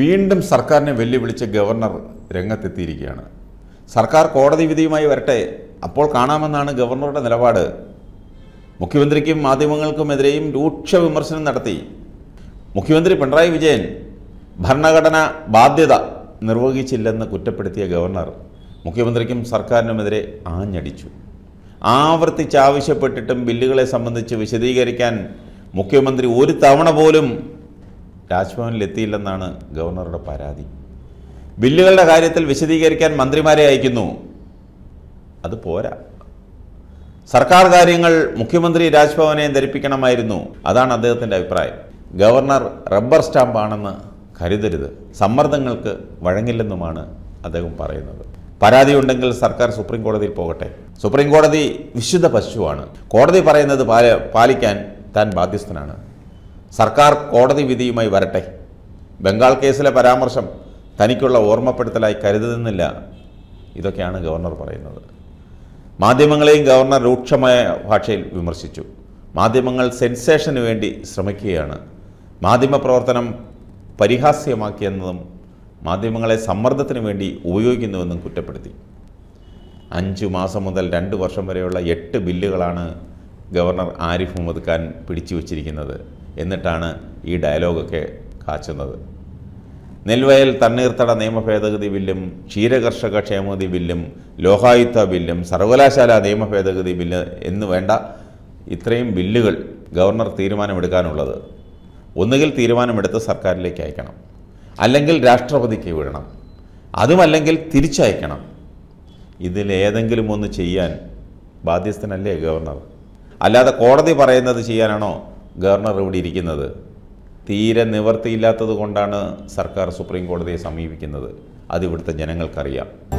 വീണ്ടും സർക്കാരിനെ വെല്ലുവിളിച്ച് ഗവർണർ രംഗത്തെത്തിയിരിക്കുകയാണ് സർക്കാർ കോടതി വിധിയുമായി വരട്ടെ അപ്പോൾ കാണാമെന്നാണ് ഗവർണറുടെ നിലപാട് മുഖ്യമന്ത്രിക്കും മാധ്യമങ്ങൾക്കുമെതിരെയും രൂക്ഷ വിമർശനം നടത്തി മുഖ്യമന്ത്രി പിണറായി വിജയൻ ഭരണഘടനാ ബാധ്യത നിർവഹിച്ചില്ലെന്ന് കുറ്റപ്പെടുത്തിയ ഗവർണർ മുഖ്യമന്ത്രിക്കും സർക്കാരിനുമെതിരെ ആഞ്ഞടിച്ചു ആവർത്തിച്ച് ആവശ്യപ്പെട്ടിട്ടും ബില്ലുകളെ സംബന്ധിച്ച് വിശദീകരിക്കാൻ മുഖ്യമന്ത്രി ഒരു തവണ പോലും രാജ്ഭവനിലെത്തിയില്ലെന്നാണ് ഗവർണറുടെ പരാതി ബില്ലുകളുടെ കാര്യത്തിൽ വിശദീകരിക്കാൻ മന്ത്രിമാരെ അയക്കുന്നു അത് പോരാ സർക്കാർ കാര്യങ്ങൾ മുഖ്യമന്ത്രി രാജ്ഭവനെ ധരിപ്പിക്കണമായിരുന്നു അതാണ് അദ്ദേഹത്തിൻ്റെ അഭിപ്രായം ഗവർണർ റബ്ബർ സ്റ്റാമ്പാണെന്ന് കരുതരുത് സമ്മർദ്ദങ്ങൾക്ക് വഴങ്ങില്ലെന്നുമാണ് അദ്ദേഹം പറയുന്നത് പരാതിയുണ്ടെങ്കിൽ സർക്കാർ സുപ്രീം കോടതിയിൽ പോകട്ടെ സുപ്രീം കോടതി വിശുദ്ധ പശുവാണ് കോടതി പറയുന്നത് പാലിക്കാൻ താൻ ബാധ്യസ്ഥനാണ് സർക്കാർ കോടതി വിധിയുമായി വരട്ടെ ബംഗാൾ കേസിലെ പരാമർശം തനിക്കുള്ള ഓർമ്മപ്പെടുത്തലായി കരുതുന്നില്ല ഇതൊക്കെയാണ് ഗവർണർ പറയുന്നത് മാധ്യമങ്ങളെയും ഗവർണർ രൂക്ഷമായ ഭാഷയിൽ വിമർശിച്ചു മാധ്യമങ്ങൾ സെൻസേഷന് വേണ്ടി ശ്രമിക്കുകയാണ് മാധ്യമപ്രവർത്തനം പരിഹാസ്യമാക്കിയെന്നതും മാധ്യമങ്ങളെ സമ്മർദ്ദത്തിന് വേണ്ടി ഉപയോഗിക്കുന്നുവെന്നും കുറ്റപ്പെടുത്തി അഞ്ചു മാസം മുതൽ രണ്ട് വർഷം വരെയുള്ള എട്ട് ബില്ലുകളാണ് ഗവർണർ ആരിഫ് മുഹമ്മദ് ഖാൻ പിടിച്ചു വച്ചിരിക്കുന്നത് എന്നിട്ടാണ് ഈ ഡയലോഗൊക്കെ കാച്ചുന്നത് നെൽവയൽ തണ്ണീർത്തട നിയമ ഭേദഗതി ബില്ലും ക്ഷീരകർഷക ക്ഷേമനിധി ബില്ലും ലോകായുക്ത ബില്ലും സർവകലാശാല നിയമ ഭേദഗതി ബില്ല് എന്ന് വേണ്ട ഇത്രയും ബില്ലുകൾ ഗവർണർ തീരുമാനമെടുക്കാനുള്ളത് ഒന്നുകിൽ തീരുമാനമെടുത്ത് സർക്കാരിലേക്ക് അയക്കണം അല്ലെങ്കിൽ രാഷ്ട്രപതിക്ക് വിടണം അതുമല്ലെങ്കിൽ തിരിച്ചയക്കണം ഇതിലേതെങ്കിലും ഒന്ന് ചെയ്യാൻ ബാധ്യസ്ഥനല്ലേ ഗവർണർ അല്ലാതെ കോടതി പറയുന്നത് ചെയ്യാനാണോ ഗവർണർ ഇവിടെ ഇരിക്കുന്നത് തീരെ നിവർത്തിയില്ലാത്തത് കൊണ്ടാണ് സർക്കാർ സുപ്രീം കോടതിയെ സമീപിക്കുന്നത് അത് ഇവിടുത്തെ ജനങ്ങൾക്കറിയാം